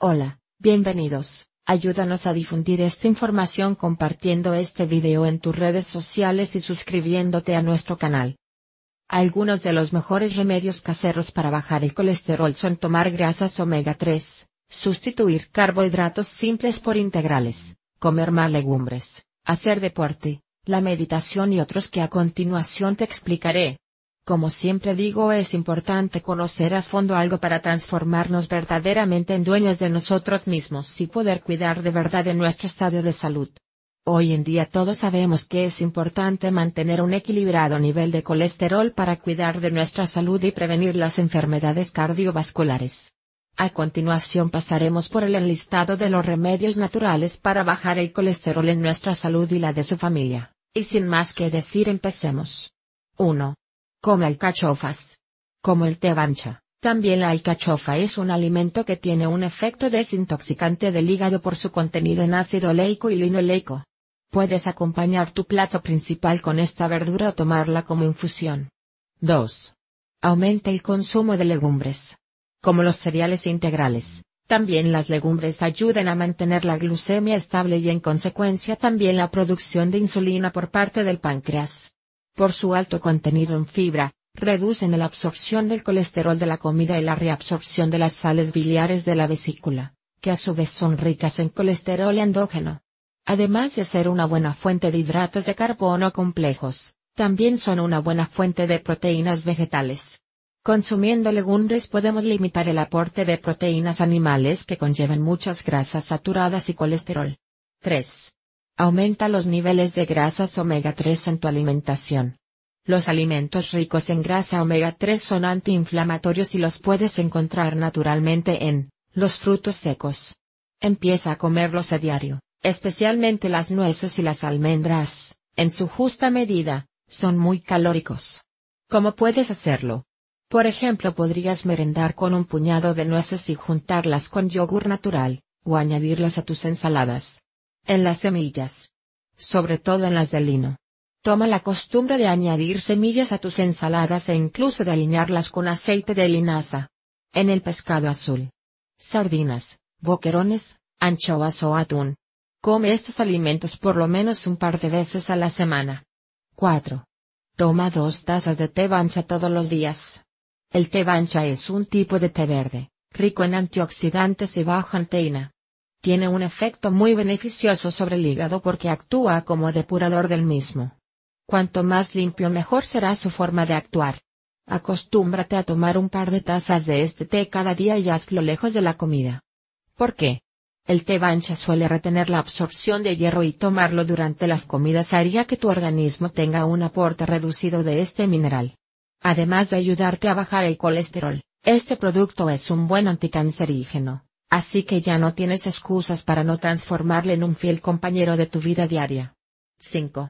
Hola, bienvenidos. Ayúdanos a difundir esta información compartiendo este video en tus redes sociales y suscribiéndote a nuestro canal. Algunos de los mejores remedios caseros para bajar el colesterol son tomar grasas omega 3, sustituir carbohidratos simples por integrales, comer más legumbres, hacer deporte, la meditación y otros que a continuación te explicaré. Como siempre digo es importante conocer a fondo algo para transformarnos verdaderamente en dueños de nosotros mismos y poder cuidar de verdad de nuestro estado de salud. Hoy en día todos sabemos que es importante mantener un equilibrado nivel de colesterol para cuidar de nuestra salud y prevenir las enfermedades cardiovasculares. A continuación pasaremos por el enlistado de los remedios naturales para bajar el colesterol en nuestra salud y la de su familia, y sin más que decir empecemos. 1. Come alcachofas. Como el té también la alcachofa es un alimento que tiene un efecto desintoxicante del hígado por su contenido en ácido oleico y linoleico. Puedes acompañar tu plato principal con esta verdura o tomarla como infusión. 2. Aumenta el consumo de legumbres. Como los cereales integrales, también las legumbres ayudan a mantener la glucemia estable y en consecuencia también la producción de insulina por parte del páncreas. Por su alto contenido en fibra, reducen la absorción del colesterol de la comida y la reabsorción de las sales biliares de la vesícula, que a su vez son ricas en colesterol endógeno. Además de ser una buena fuente de hidratos de carbono complejos, también son una buena fuente de proteínas vegetales. Consumiendo legumbres podemos limitar el aporte de proteínas animales que conllevan muchas grasas saturadas y colesterol. 3. Aumenta los niveles de grasas omega 3 en tu alimentación. Los alimentos ricos en grasa omega 3 son antiinflamatorios y los puedes encontrar naturalmente en los frutos secos. Empieza a comerlos a diario, especialmente las nueces y las almendras, en su justa medida, son muy calóricos. ¿Cómo puedes hacerlo? Por ejemplo, podrías merendar con un puñado de nueces y juntarlas con yogur natural, o añadirlas a tus ensaladas en las semillas. Sobre todo en las de lino. Toma la costumbre de añadir semillas a tus ensaladas e incluso de alinearlas con aceite de linaza. En el pescado azul. Sardinas, boquerones, anchoas o atún. Come estos alimentos por lo menos un par de veces a la semana. 4. Toma dos tazas de té bancha todos los días. El té bancha es un tipo de té verde, rico en antioxidantes y baja en teína. Tiene un efecto muy beneficioso sobre el hígado porque actúa como depurador del mismo. Cuanto más limpio mejor será su forma de actuar. Acostúmbrate a tomar un par de tazas de este té cada día y hazlo lejos de la comida. ¿Por qué? El té bancha suele retener la absorción de hierro y tomarlo durante las comidas haría que tu organismo tenga un aporte reducido de este mineral. Además de ayudarte a bajar el colesterol, este producto es un buen anticancerígeno. Así que ya no tienes excusas para no transformarle en un fiel compañero de tu vida diaria. 5.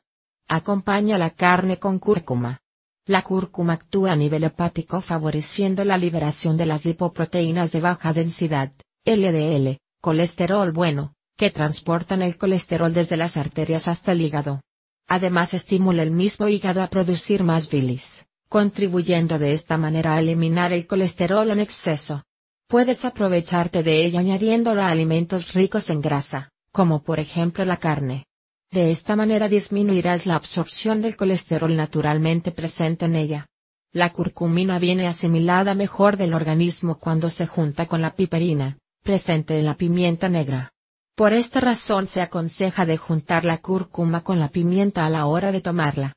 Acompaña la carne con cúrcuma. La cúrcuma actúa a nivel hepático favoreciendo la liberación de las lipoproteínas de baja densidad, LDL, colesterol bueno, que transportan el colesterol desde las arterias hasta el hígado. Además estimula el mismo hígado a producir más bilis, contribuyendo de esta manera a eliminar el colesterol en exceso. Puedes aprovecharte de ella añadiéndola a alimentos ricos en grasa, como por ejemplo la carne. De esta manera disminuirás la absorción del colesterol naturalmente presente en ella. La curcumina viene asimilada mejor del organismo cuando se junta con la piperina, presente en la pimienta negra. Por esta razón se aconseja de juntar la cúrcuma con la pimienta a la hora de tomarla.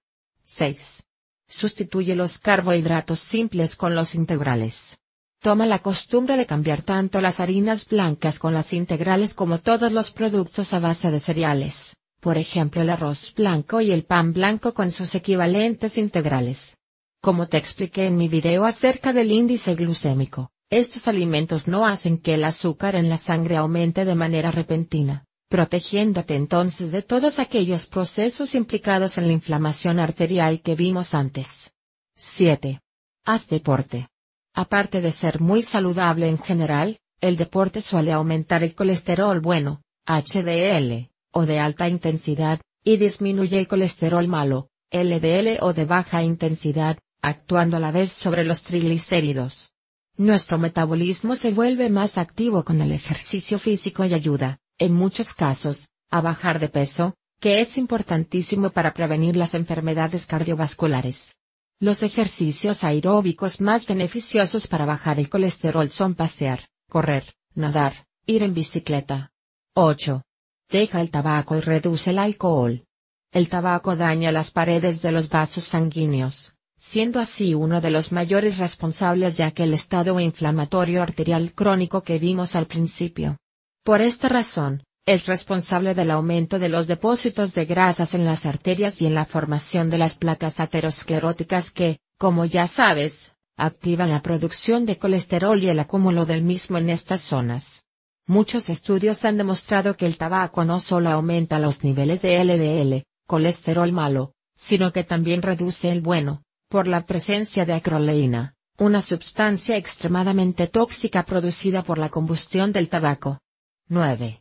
6. Sustituye los carbohidratos simples con los integrales. Toma la costumbre de cambiar tanto las harinas blancas con las integrales como todos los productos a base de cereales, por ejemplo el arroz blanco y el pan blanco con sus equivalentes integrales. Como te expliqué en mi video acerca del índice glucémico, estos alimentos no hacen que el azúcar en la sangre aumente de manera repentina, protegiéndote entonces de todos aquellos procesos implicados en la inflamación arterial que vimos antes. 7. Haz deporte. Aparte de ser muy saludable en general, el deporte suele aumentar el colesterol bueno, HDL, o de alta intensidad, y disminuye el colesterol malo, LDL o de baja intensidad, actuando a la vez sobre los triglicéridos. Nuestro metabolismo se vuelve más activo con el ejercicio físico y ayuda, en muchos casos, a bajar de peso, que es importantísimo para prevenir las enfermedades cardiovasculares. Los ejercicios aeróbicos más beneficiosos para bajar el colesterol son pasear, correr, nadar, ir en bicicleta. 8. Deja el tabaco y reduce el alcohol. El tabaco daña las paredes de los vasos sanguíneos, siendo así uno de los mayores responsables ya que el estado inflamatorio arterial crónico que vimos al principio. Por esta razón, es responsable del aumento de los depósitos de grasas en las arterias y en la formación de las placas ateroscleróticas que, como ya sabes, activan la producción de colesterol y el acúmulo del mismo en estas zonas. Muchos estudios han demostrado que el tabaco no solo aumenta los niveles de LDL, colesterol malo, sino que también reduce el bueno, por la presencia de acroleína, una sustancia extremadamente tóxica producida por la combustión del tabaco. 9.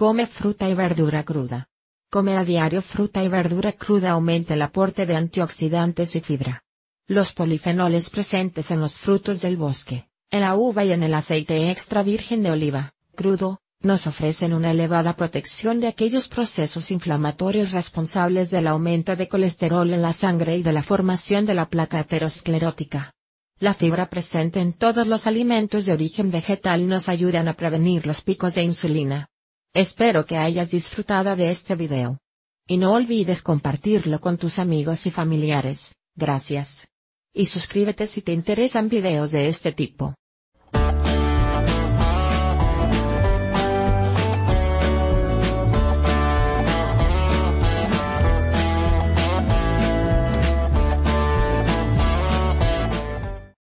Come fruta y verdura cruda. Comer a diario fruta y verdura cruda aumenta el aporte de antioxidantes y fibra. Los polifenoles presentes en los frutos del bosque, en la uva y en el aceite extra virgen de oliva, crudo, nos ofrecen una elevada protección de aquellos procesos inflamatorios responsables del aumento de colesterol en la sangre y de la formación de la placa aterosclerótica. La fibra presente en todos los alimentos de origen vegetal nos ayudan a prevenir los picos de insulina, Espero que hayas disfrutado de este video. Y no olvides compartirlo con tus amigos y familiares, gracias. Y suscríbete si te interesan videos de este tipo.